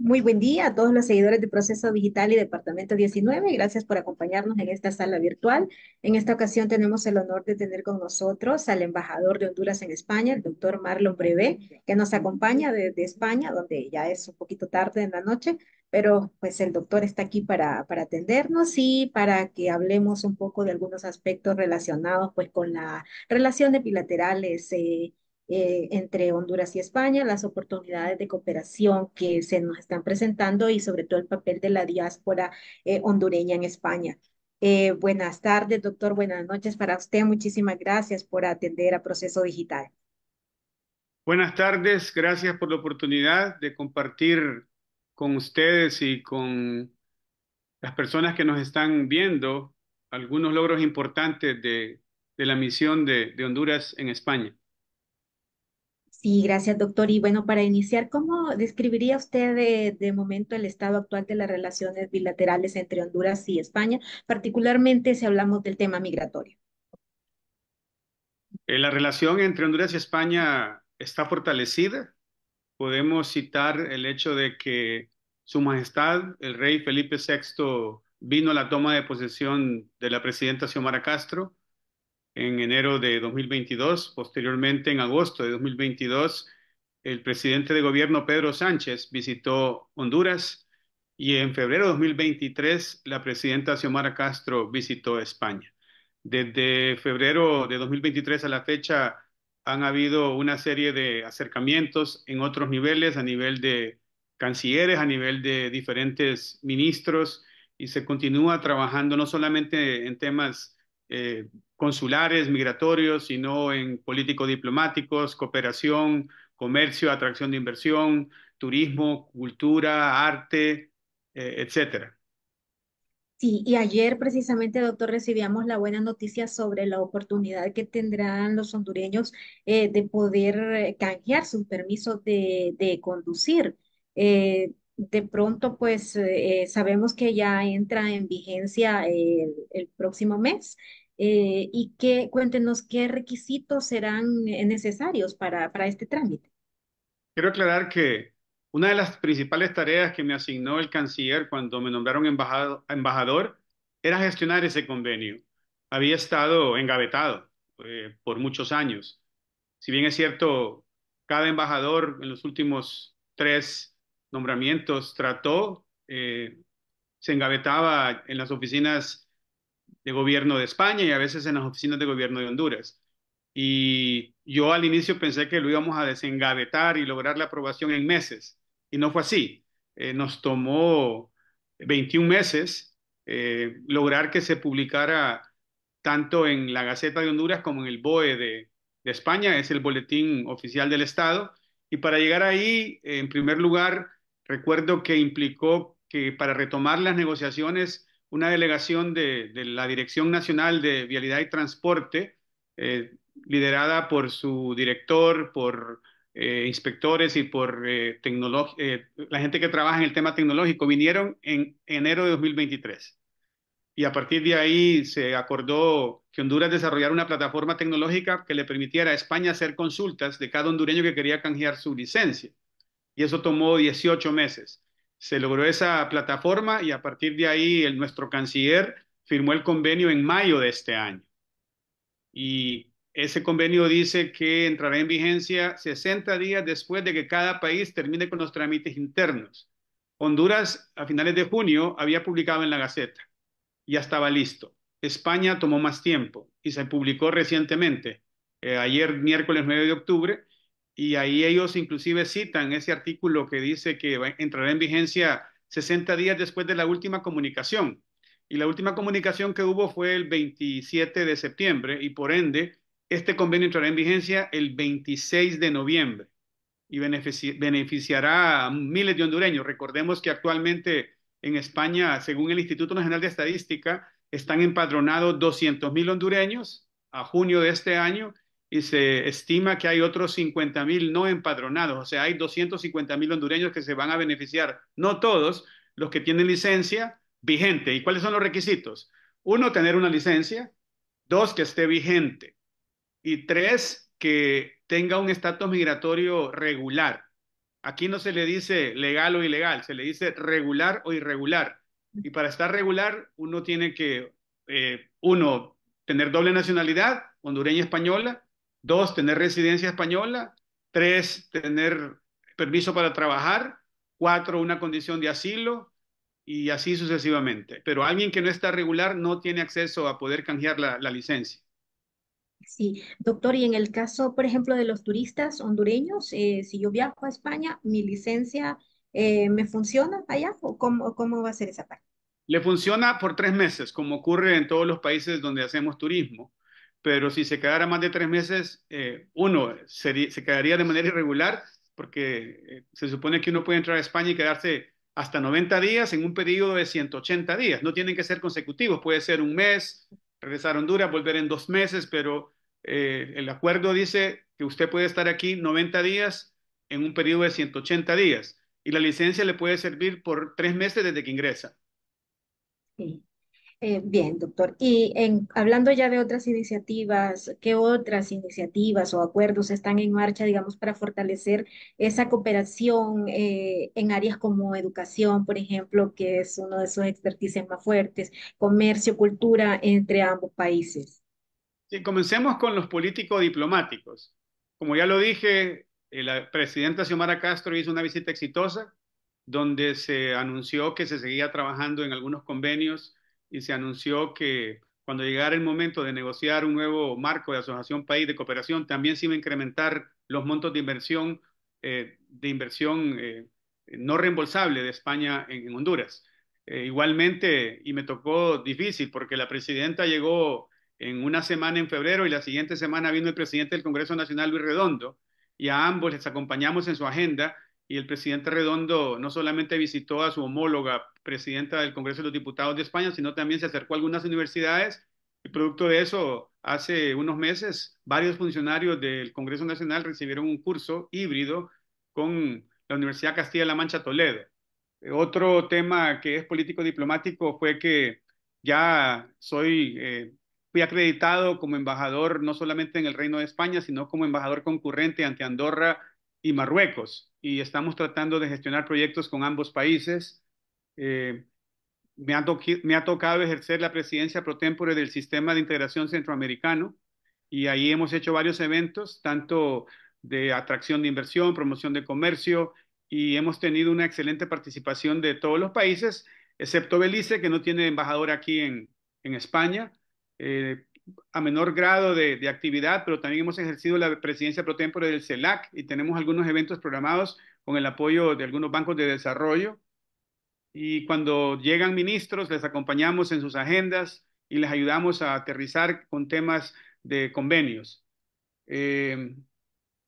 Muy buen día a todos los seguidores de Proceso Digital y Departamento 19. Gracias por acompañarnos en esta sala virtual. En esta ocasión tenemos el honor de tener con nosotros al embajador de Honduras en España, el doctor Marlon Brevé, que nos acompaña desde España, donde ya es un poquito tarde en la noche, pero pues el doctor está aquí para, para atendernos y para que hablemos un poco de algunos aspectos relacionados pues con las relaciones bilaterales. Eh, eh, entre Honduras y España, las oportunidades de cooperación que se nos están presentando y sobre todo el papel de la diáspora eh, hondureña en España. Eh, buenas tardes, doctor. Buenas noches para usted. Muchísimas gracias por atender a Proceso Digital. Buenas tardes. Gracias por la oportunidad de compartir con ustedes y con las personas que nos están viendo algunos logros importantes de, la misión de Honduras en España. Sí, gracias, doctor. Y bueno, para iniciar, ¿cómo describiría usted de, momento el estado actual de las relaciones bilaterales entre Honduras y España, particularmente si hablamos del tema migratorio? Eh, la relación entre Honduras y España está fortalecida. Podemos citar el hecho de que Su Majestad, el rey Felipe VI, vino a la toma de posesión de la presidenta Xiomara Castro en enero de 2022. Posteriormente, en agosto de 2022, el presidente de gobierno Pedro Sánchez visitó Honduras y en febrero de 2023 la presidenta Xiomara Castro visitó España. Desde febrero de 2023 a la fecha han habido una serie de acercamientos en otros niveles, a nivel de cancilleres, a nivel de diferentes ministros, y se continúa trabajando no solamente en temas eh, consulares, migratorios, sino en políticos diplomáticos cooperación, comercio, atracción de inversión, turismo, cultura, arte, eh, etcétera. Sí, y ayer precisamente, doctor, recibíamos la buena noticia sobre la oportunidad que tendrán los hondureños eh, de poder eh, canjear sus permisos de, conducir. de pronto, pues sabemos que ya entra en vigencia el, el próximo mes eh, y que cuéntenos qué requisitos serán eh, necesarios para, este trámite. Quiero aclarar que una de las principales tareas que me asignó el canciller cuando me nombraron embajador era gestionar ese convenio. Había estado engavetado eh, por muchos años. Si bien es cierto, cada embajador en los últimos tres nombramientos trató, se engavetaba en las oficinas de gobierno de España y a veces en las oficinas de gobierno de Honduras. Y yo al inicio pensé que lo íbamos a desengavetar y lograr la aprobación en meses, y no fue así. Eh, nos tomó 21 meses eh, lograr que se publicara tanto en la Gaceta de Honduras como en el BOE de España, es el boletín oficial del Estado. Y para llegar ahí, en primer lugar, recuerdo que implicó que para retomar las negociaciones una delegación de, la Dirección Nacional de Vialidad y Transporte, eh, liderada por su director, por eh, inspectores y por eh, la gente que trabaja en el tema tecnológico, vinieron en enero de 2023. Y a partir de ahí se acordó que Honduras desarrollara una plataforma tecnológica que le permitiera a España hacer consultas de cada hondureño que quería canjear su licencia. Y eso tomó 18 meses se logró esa plataforma y a partir de ahí el, nuestro canciller firmó el convenio en mayo de este año. Y ese convenio dice que entrará en vigencia 60 días después de que cada país termine con los trámites internos. Honduras a finales de junio había publicado en la Gaceta. Ya estaba listo. España tomó más tiempo y se publicó recientemente, eh, ayer miércoles 9 de octubre, y ahí ellos inclusive citan ese artículo que dice que entrará en vigencia 60 días después de la última comunicación. Y la última comunicación que hubo fue el 27 de septiembre y por ende este convenio entrará en vigencia el 26 de noviembre y beneficiará a miles de hondureños. Recordemos que actualmente en España, según el Instituto Nacional de Estadística, están empadronados 200.000 mil hondureños a junio de este año y se estima que hay otros 50 mil no empadronados, o sea, hay 250 mil hondureños que se van a beneficiar, no todos, los que tienen licencia vigente. ¿Y cuáles son los requisitos? Uno, tener una licencia, dos, que esté vigente y tres, que tenga un estatus migratorio regular. Aquí no se le dice legal o ilegal, se le dice regular o irregular. Y para estar regular, uno tiene que, eh, uno, tener doble nacionalidad, hondureña española, Dos, tener residencia española. Tres, tener permiso para trabajar. Cuatro, una condición de asilo. Y así sucesivamente. Pero alguien que no está regular no tiene acceso a poder canjear la, licencia. Sí, doctor, y en el caso, por ejemplo, de los turistas hondureños, eh, si yo viajo a España, ¿mi licencia eh, me funciona allá o cómo va a ser esa parte? Le funciona por tres meses, como ocurre en todos los países donde hacemos turismo pero si se quedara más de tres meses, eh, uno, se quedaría de manera irregular, porque eh, se supone que uno puede entrar a España y quedarse hasta 90 días en un periodo de 180 días. No tienen que ser consecutivos, puede ser un mes, regresar a Honduras, volver en dos meses, pero eh, el acuerdo dice que usted puede estar aquí 90 días en un periodo de 180 días y la licencia le puede servir por tres meses desde que ingresa. Sí. Eh, bien, doctor. Y en, hablando ya de otras iniciativas, ¿qué otras iniciativas o acuerdos están en marcha, digamos, para fortalecer esa cooperación eh, en áreas como educación, por ejemplo, que es uno de sus expertices más fuertes, comercio, cultura entre ambos países? Sí, comencemos con los políticos diplomáticos. Como ya lo dije, eh, la presidenta Xiomara Castro hizo una visita exitosa donde se anunció que se seguía trabajando en algunos convenios y se anunció que cuando llegara el momento de negociar un nuevo marco de asociación país de cooperación, también se iba a incrementar los montos de inversión, eh, de inversión eh, no reembolsable de España en, Honduras. Eh, igualmente, y me tocó difícil porque la presidenta llegó en una semana en febrero y la siguiente semana vino el presidente del Congreso Nacional, Luis Redondo, y a ambos les acompañamos en su agenda y el presidente Redondo no solamente visitó a su homóloga, presidenta del Congreso de los Diputados de España, sino también se acercó a algunas universidades y producto de eso, hace unos meses, varios funcionarios del Congreso Nacional recibieron un curso híbrido con la Universidad Castilla-La Mancha Toledo. Eh, otro tema que es político-diplomático fue que ya soy, eh, fui acreditado como embajador no solamente en el Reino de España, sino como embajador concurrente ante Andorra, y Marruecos y estamos tratando de gestionar proyectos con ambos países. Eh, me, ha tocado ejercer la presidencia pro tempore del Sistema de Integración Centroamericano y ahí hemos hecho varios eventos, tanto de atracción de inversión, promoción de comercio y hemos tenido una excelente participación de todos los países, excepto Belice, que no tiene embajador aquí en, España. Eh, a menor grado de, actividad, pero también hemos ejercido la presidencia pro tempore del CELAC y tenemos algunos eventos programados con el apoyo de algunos bancos de desarrollo. Y cuando llegan ministros, les acompañamos en sus agendas y les ayudamos a aterrizar con temas de convenios. Eh,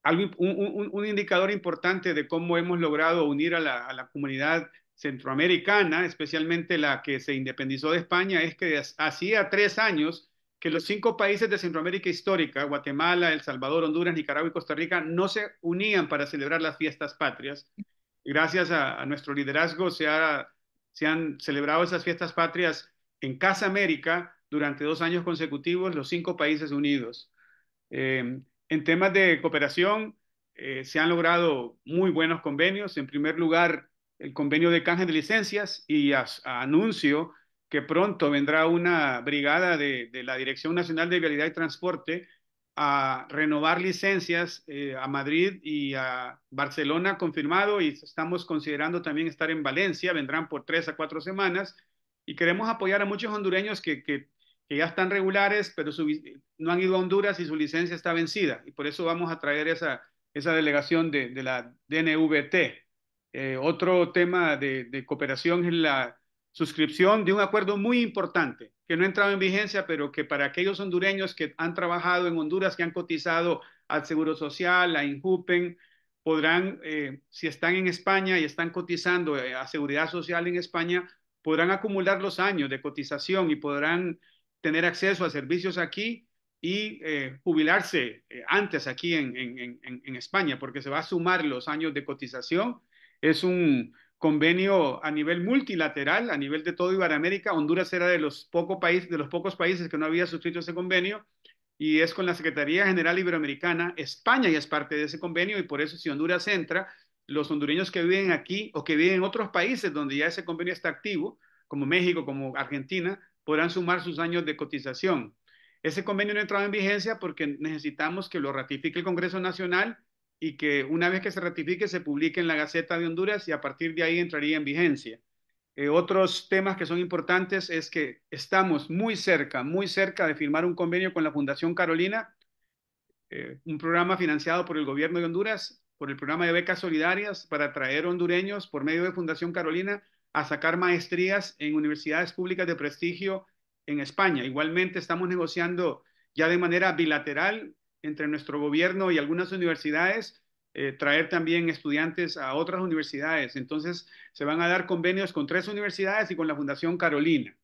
un, indicador importante de cómo hemos logrado unir a la comunidad centroamericana, especialmente la que se independizó de España, es que hacía tres años que los cinco países de Centroamérica histórica, Guatemala, El Salvador, Honduras, Nicaragua y Costa Rica, no se unían para celebrar las fiestas patrias. Gracias a, nuestro liderazgo se, han celebrado esas fiestas patrias en Casa América durante dos años consecutivos, los cinco países unidos. Eh, en temas de cooperación, eh, se han logrado muy buenos convenios. En primer lugar, el convenio de canje de licencias y anuncio que pronto vendrá una brigada de, la Dirección Nacional de Vialidad y Transporte a renovar licencias eh, a Madrid y a Barcelona, confirmado, y estamos considerando también estar en Valencia, vendrán por tres a cuatro semanas, y queremos apoyar a muchos hondureños que, ya están regulares, pero no han ido a Honduras y su licencia está vencida, y por eso vamos a traer esa, esa delegación de, la DNVT. Eh, otro tema de, de cooperación es la suscripción de un acuerdo muy importante que no ha entrado en vigencia, pero que para aquellos hondureños que han trabajado en Honduras, que han cotizado al Seguro Social, a incupen podrán, eh, si están en España y están cotizando eh, a Seguridad Social en España, podrán acumular los años de cotización y podrán tener acceso a servicios aquí y eh, jubilarse antes aquí en, en, en, en España, porque se va a sumar los años de cotización. Es un, convenio a nivel multilateral, a nivel de todo Iberoamérica. Honduras era de los, de los pocos países que no había suscrito ese convenio y es con la Secretaría General Iberoamericana. España ya es parte de ese convenio y por eso si Honduras entra, los hondureños que viven aquí o que viven en otros países donde ya ese convenio está activo, como México, como Argentina, podrán sumar sus años de cotización. Ese convenio no entraba en vigencia porque necesitamos que lo ratifique el Congreso Nacional y que una vez que se ratifique se publique en la Gaceta de Honduras y a partir de ahí entraría en vigencia. Eh, otros temas que son importantes es que estamos muy cerca, muy cerca de firmar un convenio con la Fundación Carolina, eh, un programa financiado por el gobierno de Honduras, por el programa de becas solidarias para atraer hondureños por medio de Fundación Carolina a sacar maestrías en universidades públicas de prestigio en España. Igualmente estamos negociando ya de manera bilateral entre nuestro gobierno y algunas universidades, eh, traer también estudiantes a otras universidades. Entonces, se van a dar convenios con tres universidades y con la Fundación Carolina.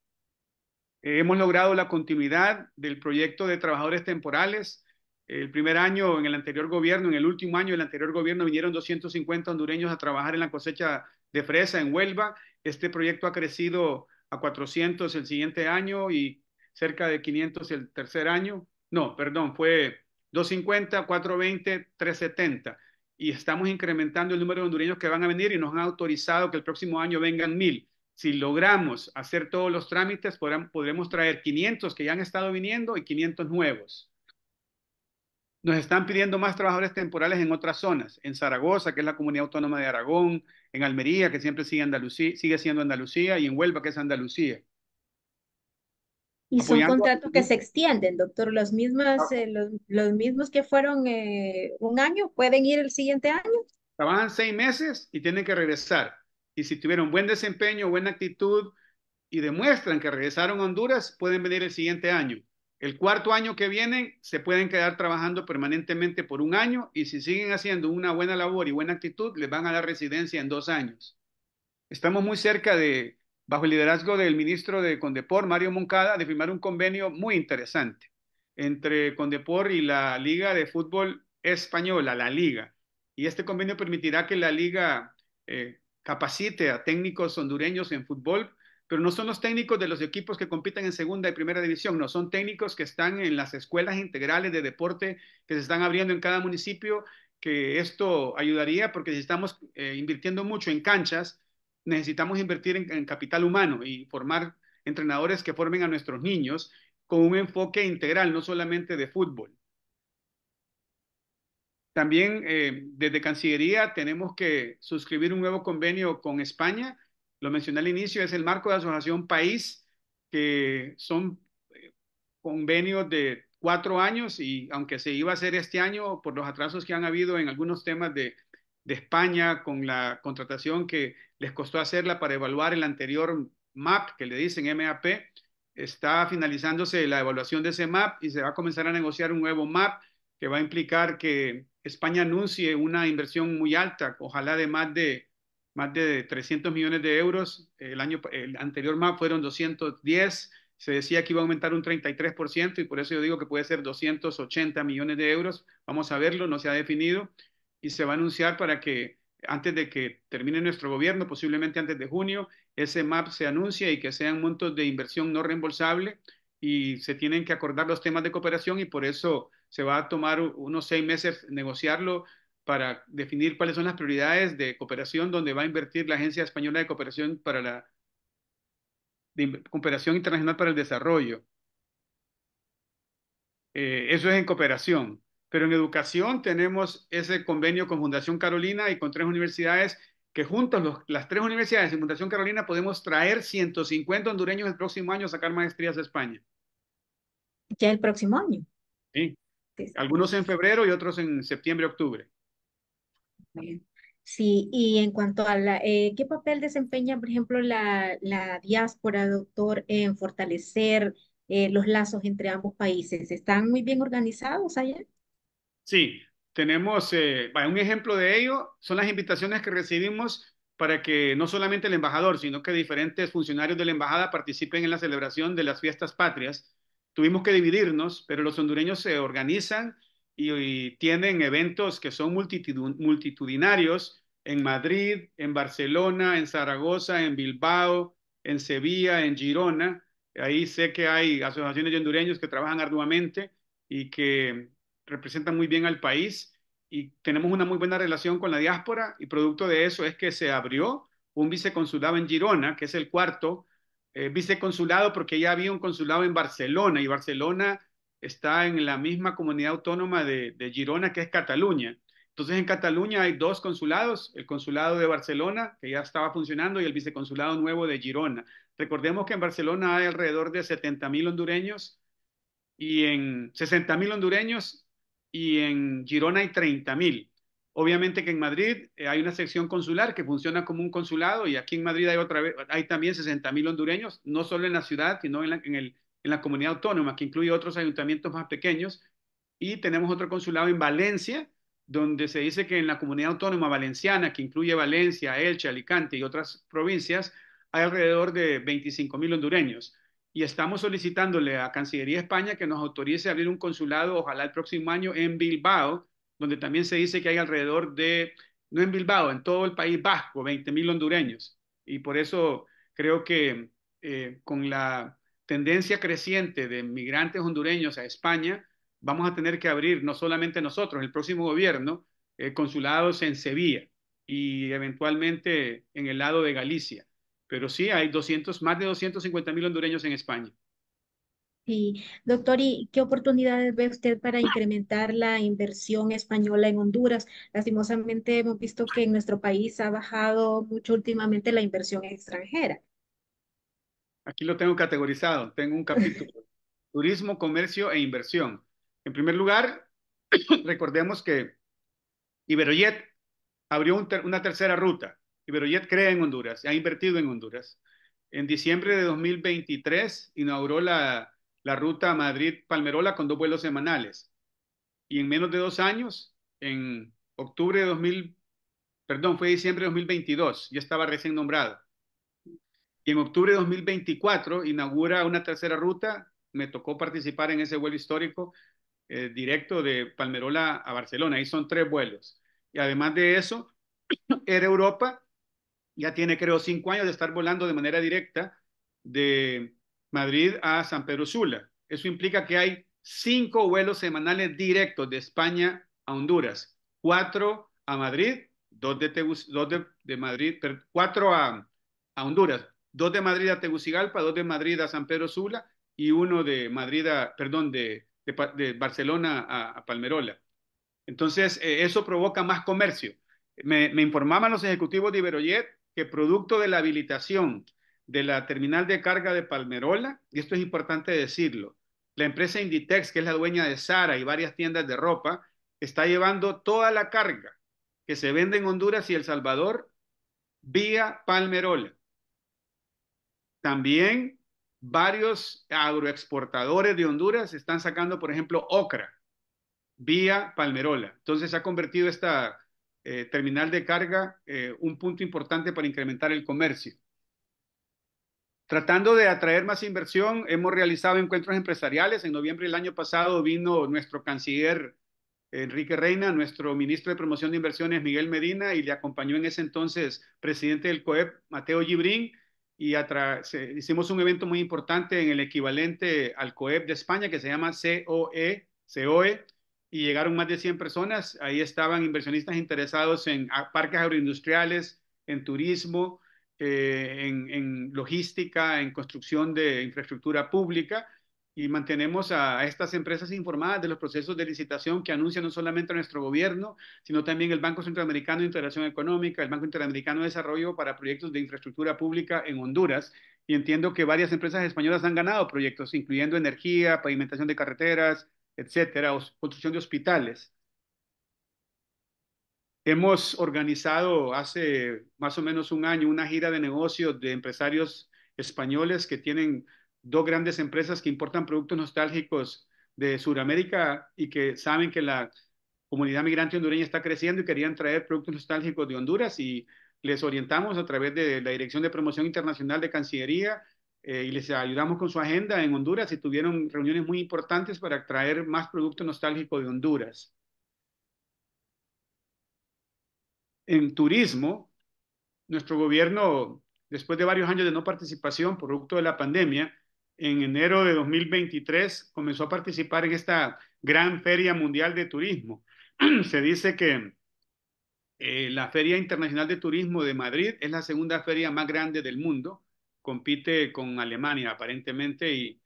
Eh, hemos logrado la continuidad del proyecto de trabajadores temporales. El primer año en el anterior gobierno, en el último año del anterior gobierno, vinieron 250 hondureños a trabajar en la cosecha de fresa en Huelva. Este proyecto ha crecido a 400 el siguiente año y cerca de 500 el tercer año. No, perdón, fue 250, 420, 370. Y estamos incrementando el número de hondureños que van a venir y nos han autorizado que el próximo año vengan mil. Si logramos hacer todos los trámites, podremos traer 500 que ya han estado viniendo y 500 nuevos. Nos están pidiendo más trabajadores temporales en otras zonas, en Zaragoza, que es la comunidad autónoma de Aragón, en Almería, que siempre sigue, Andalucía, sigue siendo Andalucía, y en Huelva, que es Andalucía. Y son contratos que se extienden, doctor. Eh, los, mismas, los, mismos que fueron eh, un año pueden ir el siguiente año. Trabajan seis meses y tienen que regresar. Y si tuvieron buen desempeño, buena actitud y demuestran que regresaron a Honduras, pueden venir el siguiente año. El cuarto año que vienen, se pueden quedar trabajando permanentemente por un año y si siguen haciendo una buena labor y buena actitud, les van a dar residencia en dos años. Estamos muy cerca de bajo el liderazgo del ministro de Condepor, Mario Moncada, de firmar un convenio muy interesante entre Condepor y la Liga de Fútbol Española, la Liga. Y este convenio permitirá que la Liga eh, capacite a técnicos hondureños en fútbol, pero no son los técnicos de los equipos que compiten en segunda y primera división, no, son técnicos que están en las escuelas integrales de deporte que se están abriendo en cada municipio, que esto ayudaría porque si estamos eh, invirtiendo mucho en canchas, necesitamos invertir en, capital humano y formar entrenadores que formen a nuestros niños con un enfoque integral, no solamente de fútbol. También eh, desde Cancillería tenemos que suscribir un nuevo convenio con España. Lo mencioné al inicio, es el marco de asociación país, que son eh, convenios de cuatro años y aunque se iba a hacer este año por los atrasos que han habido en algunos temas de España con la contratación que les costó hacerla para evaluar el anterior MAP, que le dicen MAP. Está finalizándose la evaluación de ese MAP y se va a comenzar a negociar un nuevo MAP que va a implicar que España anuncie una inversión muy alta, ojalá de más de, más de 300 millones de euros. El, año, el anterior MAP fueron 210 se decía que iba a aumentar un 33% y por eso yo digo que puede ser 280 millones de euros. Vamos a verlo, no se ha definido y se va a anunciar para que antes de que termine nuestro gobierno, posiblemente antes de junio, ese MAP se anuncia y que sean montos de inversión no reembolsable y se tienen que acordar los temas de cooperación y por eso se va a tomar unos seis meses negociarlo para definir cuáles son las prioridades de cooperación donde va a invertir la Agencia Española de Cooperación para la de Cooperación Internacional para el Desarrollo. Eh, eso es en cooperación pero en educación tenemos ese convenio con Fundación Carolina y con tres universidades que juntos las tres universidades y Fundación Carolina podemos traer 150 hondureños el próximo año a sacar maestrías a España. Ya el próximo año. Sí. Algunos en febrero y otros en septiembre, octubre. Sí, y en cuanto a la, eh, qué papel desempeña, por ejemplo, la, diáspora, doctor, en fortalecer eh, los lazos entre ambos países. ¿Están muy bien organizados allá? Sí, tenemos eh, un ejemplo de ello, son las invitaciones que recibimos para que no solamente el embajador, sino que diferentes funcionarios de la embajada participen en la celebración de las fiestas patrias. Tuvimos que dividirnos, pero los hondureños se organizan y, tienen eventos que son multitudinarios en Madrid, en Barcelona, en Zaragoza, en Bilbao, en Sevilla, en Girona. Ahí sé que hay asociaciones de hondureños que trabajan arduamente y que representan muy bien al país y tenemos una muy buena relación con la diáspora y producto de eso es que se abrió un viceconsulado en Girona, que es el cuarto eh, viceconsulado, porque ya había un consulado en Barcelona y Barcelona está en la misma comunidad autónoma de, de Girona, que es Cataluña. Entonces en Cataluña hay dos consulados, el consulado de Barcelona, que ya estaba funcionando, y el viceconsulado nuevo de Girona. Recordemos que en Barcelona hay alrededor de 70.000 hondureños y en 60.000 hondureños y en Girona hay 30.000. Obviamente que en Madrid eh, hay una sección consular que funciona como un consulado y aquí en Madrid hay, otra vez, hay también 60.000 hondureños, no solo en la ciudad, sino en la, en la comunidad autónoma, que incluye otros ayuntamientos más pequeños. Y tenemos otro consulado en Valencia, donde se dice que en la comunidad autónoma valenciana, que incluye Valencia, Elche, Alicante y otras provincias, hay alrededor de 25.000 hondureños y estamos solicitándole a Cancillería España que nos autorice a abrir un consulado, ojalá el próximo año, en Bilbao, donde también se dice que hay alrededor de, no en Bilbao, en todo el país vasco, 20.000 mil hondureños. Y por eso creo que eh, con la tendencia creciente de migrantes hondureños a España, vamos a tener que abrir, no solamente nosotros, el próximo gobierno, eh, consulados en Sevilla y eventualmente en el lado de Galicia pero sí hay 200, más de 250 mil hondureños en España. Sí, doctor, ¿y qué oportunidades ve usted para incrementar la inversión española en Honduras? Lastimosamente hemos visto que en nuestro país ha bajado mucho últimamente la inversión extranjera. Aquí lo tengo categorizado, tengo un capítulo. Turismo, comercio e inversión. En primer lugar, recordemos que Iberojet abrió una tercera ruta Iberojet crea en Honduras, ha invertido en Honduras. En diciembre de 2023 inauguró la, la ruta Madrid-Palmerola con dos vuelos semanales. Y en menos de dos años, en octubre de 2000, perdón, fue diciembre de 2022, ya estaba recién nombrado. Y en octubre de 2024 inaugura una tercera ruta. Me tocó participar en ese vuelo histórico eh, directo de Palmerola a Barcelona. Ahí son tres vuelos. Y además de eso, era Europa ya tiene creo cinco años de estar volando de manera directa de Madrid a San Pedro Sula. Eso implica que hay cinco vuelos semanales directos de España a Honduras, cuatro a Madrid, dos de, Madrid, cuatro a, Honduras, dos de Madrid a Tegucigalpa, dos de Madrid a San Pedro Sula y uno de Madrid a, perdón, de, de Barcelona a, Palmerola. Entonces, eh, eso provoca más comercio. Me, me informaban los ejecutivos de Iberojet que producto de la habilitación de la terminal de carga de Palmerola, y esto es importante decirlo, la empresa Inditex, que es la dueña de Sara y varias tiendas de ropa, está llevando toda la carga que se vende en Honduras y El Salvador vía Palmerola. También varios agroexportadores de Honduras están sacando, por ejemplo, ocra vía Palmerola. Entonces se ha convertido esta eh, terminal de carga eh, un punto importante para incrementar el comercio. Tratando de atraer más inversión, hemos realizado encuentros empresariales. En noviembre del año pasado vino nuestro canciller Enrique Reina, nuestro ministro de Promoción de Inversiones Miguel Medina y le acompañó en ese entonces presidente del COEP Mateo Gibrín y hicimos un evento muy importante en el equivalente al COEP de España que se llama COE, COE y llegaron más de 100 personas. Ahí estaban inversionistas interesados en ah, parques agroindustriales, en turismo, eh, en, logística, en construcción de infraestructura pública. Y mantenemos a, estas empresas informadas de los procesos de licitación que anuncia no solamente nuestro gobierno, sino también el Banco Centroamericano de Integración Económica, el Banco Interamericano de Desarrollo para proyectos de infraestructura pública en Honduras. Y entiendo que varias empresas españolas han ganado proyectos, incluyendo energía, pavimentación de carreteras, etcétera, o construcción de hospitales. Hemos organizado hace más o menos un año una gira de negocios de empresarios españoles que tienen dos grandes empresas que importan productos nostálgicos de Sudamérica y que saben que la comunidad migrante hondureña está creciendo y querían traer productos nostálgicos de Honduras y les orientamos a través de la Dirección de Promoción Internacional de Cancillería eh, y les ayudamos con su agenda en Honduras y tuvieron reuniones muy importantes para traer más producto nostálgico de Honduras. En turismo, nuestro gobierno, después de varios años de no participación, producto de la pandemia, en enero de 2023 comenzó a participar en esta gran feria mundial de turismo. Se dice que eh, la Feria Internacional de Turismo de Madrid es la segunda feria más grande del mundo compite con Alemania aparentemente y,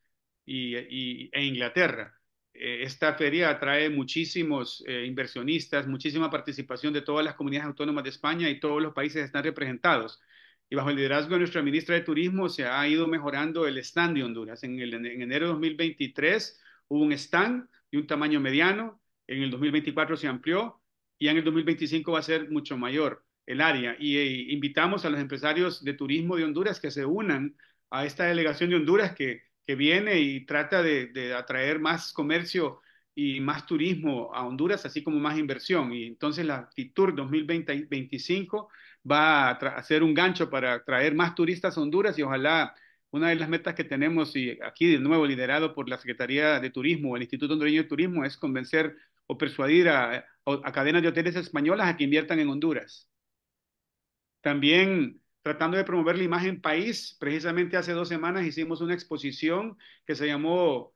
y, e Inglaterra. Eh, esta feria atrae muchísimos eh, inversionistas, muchísima participación de todas las comunidades autónomas de España y todos los países están representados. Y bajo el liderazgo de nuestra ministra de Turismo se ha ido mejorando el stand de Honduras. En, en enero de 2023 hubo un stand de un tamaño mediano, en el 2024 se amplió y en el 2025 va a ser mucho mayor el área. Y eh, invitamos a los empresarios de turismo de Honduras que se unan a esta delegación de Honduras que, que viene y trata de, de, atraer más comercio y más turismo a Honduras, así como más inversión. Y entonces la TITUR 2025 va a, ser un gancho para atraer más turistas a Honduras y ojalá una de las metas que tenemos, y aquí de nuevo liderado por la Secretaría de Turismo, el Instituto Hondureño de Turismo, es convencer o persuadir a, a, cadenas de hoteles españolas a que inviertan en Honduras. También tratando de promover la imagen país, precisamente hace dos semanas hicimos una exposición que se llamó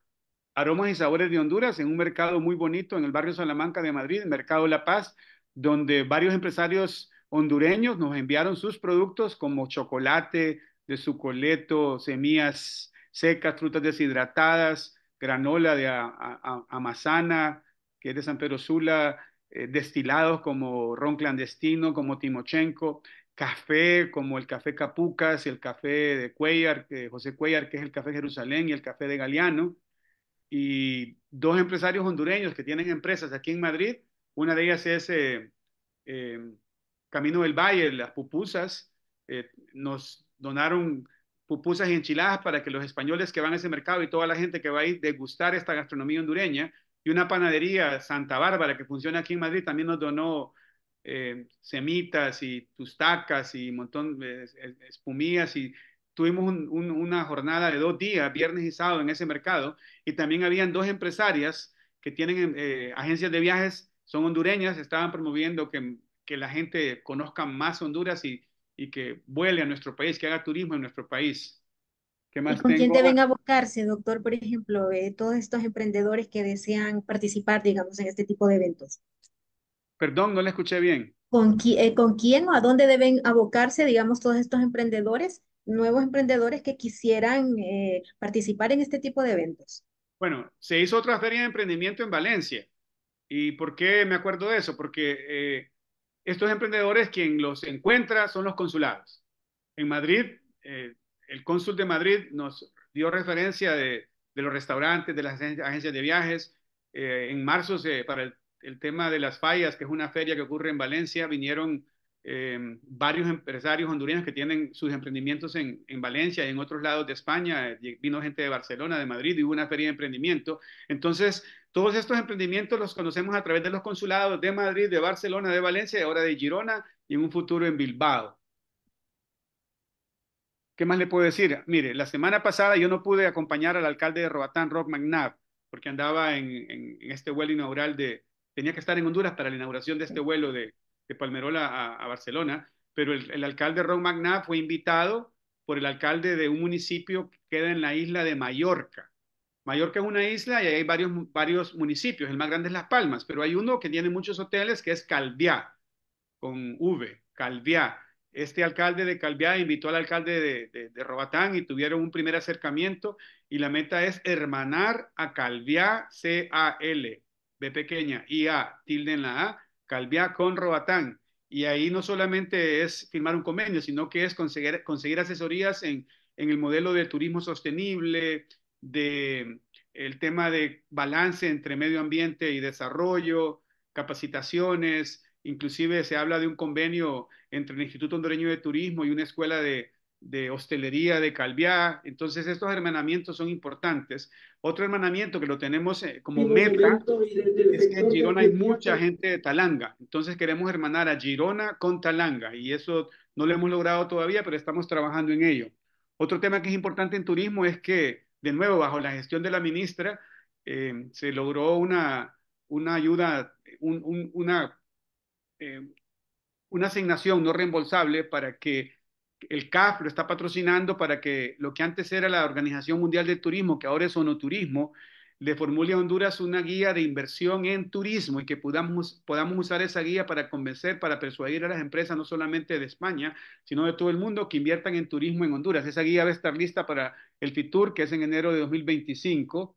Aromas y Sabores de Honduras en un mercado muy bonito en el barrio Salamanca de Madrid, el Mercado La Paz, donde varios empresarios hondureños nos enviaron sus productos como chocolate, de sucoleto, semillas secas, frutas deshidratadas, granola de amazana, que es de San Pedro Sula, eh, destilados como ron clandestino, como Timochenko café como el café Capucas, y el café de Cuellar, que, José Cuellar, que es el café Jerusalén, y el café de Galeano, y dos empresarios hondureños que tienen empresas aquí en Madrid. Una de ellas es eh, eh, Camino del Valle, las pupusas. Eh, nos donaron pupusas y enchiladas para que los españoles que van a ese mercado y toda la gente que va a ir degustar esta gastronomía hondureña. Y una panadería, Santa Bárbara, que funciona aquí en Madrid, también nos donó eh, semitas y tustacas y un montón de espumillas y tuvimos una jornada de dos días, viernes y sábado, en ese mercado. Y también habían dos empresarias que tienen eh, agencias de viajes, son hondureñas, estaban promoviendo que, que la gente conozca más Honduras y, y, que vuele a nuestro país, que haga turismo en nuestro país. ¿Qué más ¿Con quién deben abocarse, doctor, por ejemplo, eh, todos estos emprendedores que desean participar, digamos, en este tipo de eventos? Perdón, no le escuché bien. Eh, ¿Con, quién o a dónde deben abocarse, digamos, todos estos emprendedores, nuevos emprendedores que quisieran eh, participar en este tipo de eventos? Bueno, se hizo otra feria de emprendimiento en Valencia. ¿Y por qué me acuerdo de eso? Porque eh, estos emprendedores quien los encuentra son los consulados. En Madrid, el cónsul de Madrid nos dio referencia de, los restaurantes, de las agencias de viajes. en marzo, se, para el el tema de las fallas, que es una feria que ocurre en Valencia, vinieron eh, varios empresarios hondureños que tienen sus emprendimientos en, Valencia y en otros lados de España. Eh, vino gente de Barcelona, de Madrid, y hubo una feria de emprendimiento. Entonces, todos estos emprendimientos los conocemos a través de los consulados de Madrid, de Barcelona, de Valencia, ahora de Girona y en un futuro en Bilbao. ¿Qué más le puedo decir? Mire, la semana pasada yo no pude acompañar al alcalde de Robatán, Rob McNabb, porque andaba en, en este vuelo inaugural de, tenía que estar en Honduras para la inauguración de este vuelo de, Palmerola a, Barcelona, pero el, alcalde Ron McNabb fue invitado por el alcalde de un municipio que queda en la isla de Mallorca. Mallorca es una isla y hay varios, varios municipios, el más grande es Las Palmas, pero hay uno que tiene muchos hoteles que es Calviá, con V, Calviá. Este alcalde de Calviá invitó al alcalde de, de, Robatán y tuvieron un primer acercamiento y la meta es hermanar a Calviá, C-A-L, B pequeña, IA, tilde en la A, Calviá con Robatán. Y ahí no solamente es firmar un convenio, sino que es conseguir, conseguir asesorías en, el modelo de turismo sostenible, de el tema de balance entre medio ambiente y desarrollo, capacitaciones, inclusive se habla de un convenio entre el Instituto Hondureño de Turismo y una escuela de, de hostelería de Calviá. Entonces, estos hermanamientos son importantes. Otro hermanamiento que lo tenemos eh, como meta es que en Girona hay mucha gente de Talanga. Entonces, queremos hermanar a Girona con Talanga y eso no lo hemos logrado todavía, pero estamos trabajando en ello. Otro tema que es importante en turismo es que, de nuevo, bajo la gestión de la ministra, em, se logró una, una ayuda, una, em, una asignación no reembolsable para que el CAF lo está patrocinando para que lo que antes era la Organización Mundial del Turismo, que ahora es Onoturismo, le formule a Honduras una guía de inversión en turismo y que podamos, podamos usar esa guía para convencer, para persuadir a las empresas, no solamente de España, sino de todo el mundo, que inviertan en turismo en Honduras. Esa guía va a estar lista para el FITUR, que es en enero de 2025.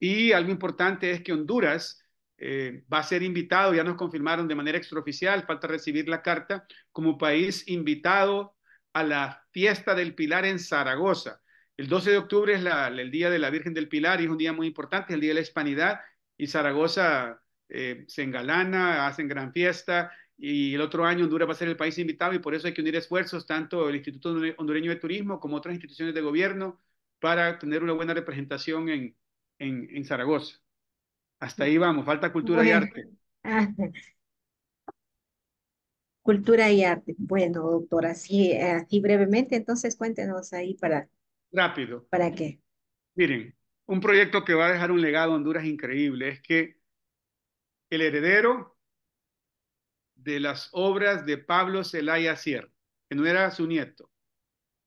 Y algo importante es que Honduras eh, va a ser invitado, ya nos confirmaron de manera extraoficial, falta recibir la carta, como país invitado a la fiesta del Pilar en Zaragoza. El 12 de octubre es el Día de la Virgen del Pilar y es un día muy importante, es el Día de la Hispanidad y Zaragoza eh, se engalana, hacen gran fiesta y el otro año Honduras va a ser el país invitado y por eso hay que unir esfuerzos, tanto el Instituto Hondureño de Turismo como otras instituciones de gobierno, para tener una buena representación en Zaragoza. Hasta ahí vamos, falta cultura y arte. Cultura y arte. Bueno, doctora, así, así brevemente, entonces cuéntenos ahí para... Rápido. ¿Para qué? Miren, un proyecto que va a dejar un legado a Honduras increíble es que el heredero de las obras de Pablo Celaya Sierra, que no era su nieto,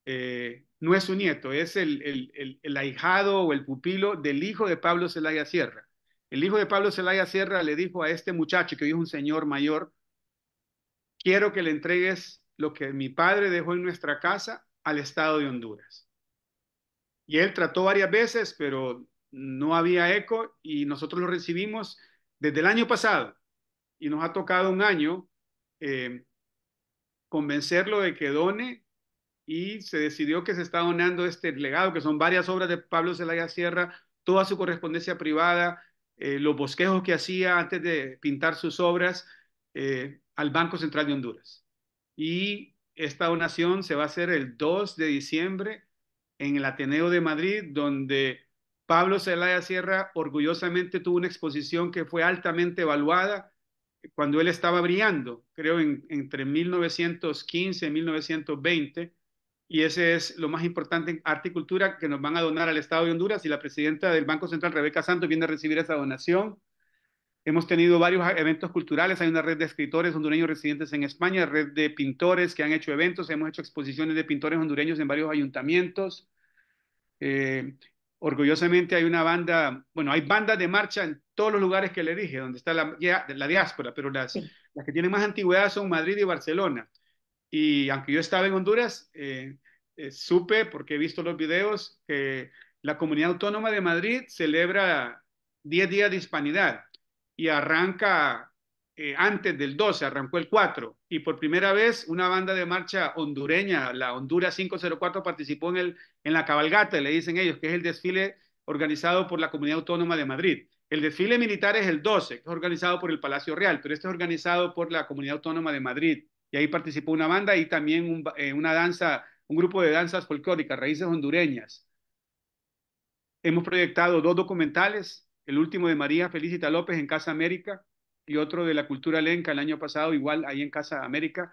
eh, no es su nieto, es el, el, el, el ahijado o el pupilo del hijo de Pablo Celaya Sierra el hijo de Pablo Zelaya Sierra le dijo a este muchacho, que hoy es un señor mayor, quiero que le entregues lo que mi padre dejó en nuestra casa al Estado de Honduras. Y él trató varias veces, pero no había eco y nosotros lo recibimos desde el año pasado y nos ha tocado un año eh, convencerlo de que done y se decidió que se está donando este legado, que son varias obras de Pablo Zelaya Sierra, toda su correspondencia privada, eh, los bosquejos que hacía antes de pintar sus obras eh, al Banco Central de Honduras. Y esta donación se va a hacer el 2 de diciembre en el Ateneo de Madrid, donde Pablo Zelaya Sierra orgullosamente tuvo una exposición que fue altamente evaluada cuando él estaba brillando, creo en, entre 1915 y 1920, y ese es lo más importante en arte y cultura que nos van a donar al Estado de Honduras y la presidenta del Banco Central, Rebeca Santos, viene a recibir esa donación. Hemos tenido varios eventos culturales, hay una red de escritores hondureños residentes en España, red de pintores que han hecho eventos, hemos hecho exposiciones de pintores hondureños en varios ayuntamientos. Eh, orgullosamente hay una banda, bueno, hay bandas de marcha en todos los lugares que le dije, donde está la, diáspora, pero las que tienen más antigüedad son Madrid y Barcelona. Y aunque yo estaba en Honduras, eh, eh, supe, porque he visto los videos, que la Comunidad Autónoma de Madrid celebra 10 días de hispanidad y arranca eh, antes del 12, arrancó el 4. Y por primera vez una banda de marcha hondureña, la Honduras 504, participó en, el, en la cabalgata, le dicen ellos, que es el desfile organizado por la Comunidad Autónoma de Madrid. El desfile militar es el 12, que es organizado por el Palacio Real, pero este es organizado por la Comunidad Autónoma de Madrid y ahí participó una banda y también un, eh, una danza, un grupo de danzas folclóricas, raíces hondureñas. Hemos proyectado dos documentales, el último de María Felicita López en Casa América y otro de la cultura lenca el año pasado, igual ahí en Casa América.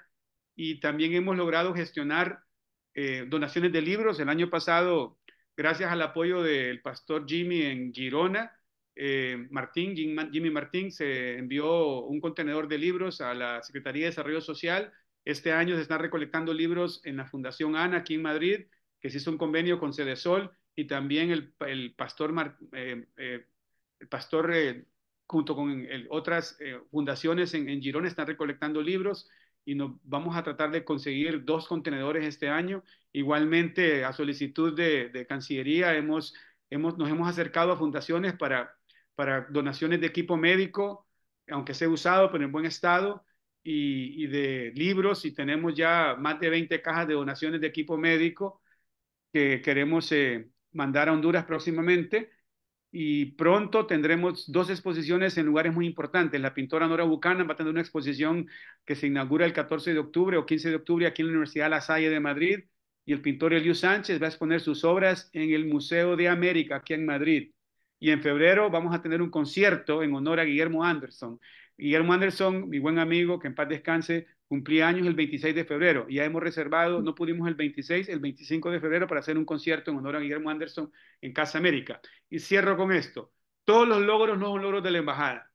Y también hemos logrado gestionar eh, donaciones de libros. El año pasado, gracias al apoyo del pastor Jimmy en Girona, eh, Martín, Jimmy Martín, se envió un contenedor de libros a la Secretaría de Desarrollo Social. Este año se están recolectando libros en la Fundación ANA aquí en Madrid, que se hizo un convenio con sol y también el, pastor, el pastor eh, eh, junto con otras fundaciones en, en Girón están recolectando libros y nos vamos a tratar de conseguir dos contenedores este año. Igualmente, a solicitud de, Cancillería, hemos, hemos, nos hemos acercado a fundaciones para para donaciones de equipo médico, aunque sea usado, pero en buen estado, y, de libros, y tenemos ya más de 20 cajas de donaciones de equipo médico que queremos eh, mandar a Honduras próximamente. Y pronto tendremos dos exposiciones en lugares muy importantes. La pintora Nora Bucana va a tener una exposición que se inaugura el 14 de octubre o 15 de octubre aquí en la Universidad La Salle de Madrid. Y el pintor Eliu Sánchez va a exponer sus obras en el Museo de América aquí en Madrid. Y en febrero vamos a tener un concierto en honor a Guillermo Anderson. Guillermo Anderson, mi buen amigo, que en paz descanse, cumplía años el 26 de febrero. Ya hemos reservado, no pudimos el 26, el 25 de febrero para hacer un concierto en honor a Guillermo Anderson en Casa América. Y cierro con esto. Todos los logros no son logros de la embajada,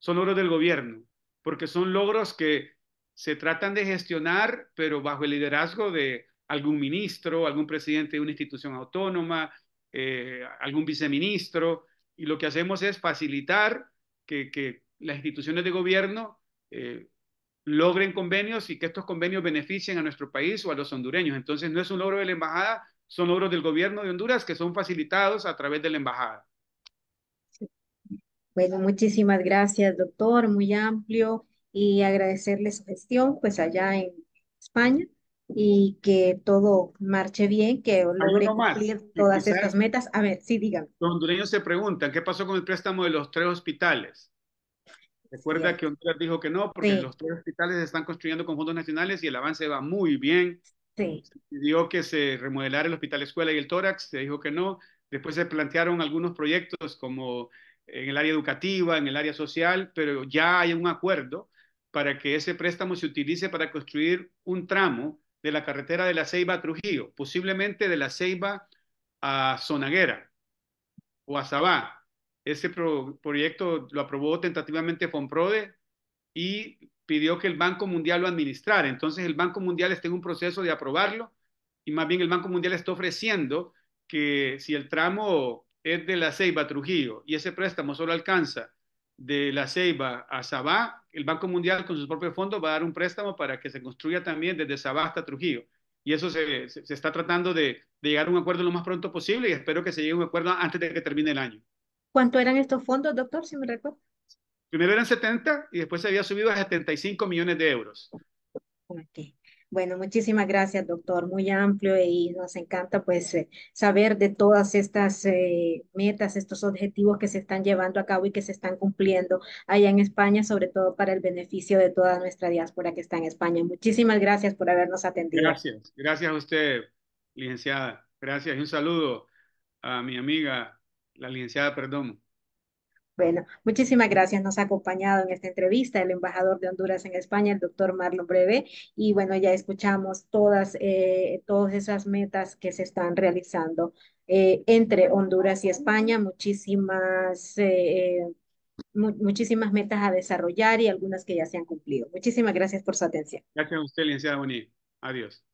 son logros del gobierno, porque son logros que se tratan de gestionar, pero bajo el liderazgo de algún ministro, algún presidente de una institución autónoma, eh, algún viceministro, y lo que hacemos es facilitar que, las instituciones de gobierno eh, logren convenios y que estos convenios beneficien a nuestro país o a los hondureños. Entonces no es un logro de la embajada, son logros del gobierno de Honduras que son facilitados a través de la embajada. Bueno, muchísimas gracias, doctor, muy amplio y agradecerle su gestión pues allá en España y que todo marche bien, que logre cumplir todas estas metas. A ver, sí, digan Los hondureños se preguntan, ¿qué pasó con el préstamo de los tres hospitales? Recuerda que Honduras dijo que no, porque los tres hospitales están construyendo con fondos nacionales y el avance va muy bien. Sí. Se que se remodelara el hospital escuela y el tórax, se dijo que no. Después se plantearon algunos proyectos como en el área educativa, en el área social, pero ya hay un acuerdo para que ese préstamo se utilice para construir un tramo de la carretera de la Ceiba a Trujillo, posiblemente de la Ceiba a Zonaguera o a Sabá. Ese proyecto lo aprobó tentativamente Fonprode y pidió que el Banco Mundial lo administrara. Entonces el Banco Mundial está en un proceso de aprobarlo y más bien el Banco Mundial está ofreciendo que si el tramo es de la Ceiba a Trujillo y ese préstamo solo alcanza de la Ceiba a Sabá, el Banco Mundial con sus propios fondos va a dar un préstamo para que se construya también desde Sabá hasta Trujillo. Y eso se, está tratando de, llegar a un acuerdo lo más pronto posible y espero que se llegue a un acuerdo antes de que termine el año. ¿Cuánto eran estos fondos, doctor, si me recuerdo? Primero eran 70 y después se había subido a 75 millones de euros. Bueno, muchísimas gracias, doctor. Muy amplio y nos encanta pues eh, saber de todas estas eh, metas, estos objetivos que se están llevando a cabo y que se están cumpliendo allá en España, sobre todo para el beneficio de toda nuestra diáspora que está en España. Muchísimas gracias por habernos atendido. Gracias, gracias a usted, licenciada. Gracias y un saludo a mi amiga, la licenciada perdón. Bueno, muchísimas gracias. Nos ha acompañado en esta entrevista el embajador de Honduras en España, el doctor Marlon Breve. Y bueno, ya escuchamos todas, eh, todas esas metas que se están realizando eh, entre Honduras y España. Muchísimas, eh, muchísimas metas a desarrollar y algunas que ya se han cumplido. Muchísimas gracias por su atención. Gracias a usted, licenciada Boni. Adiós.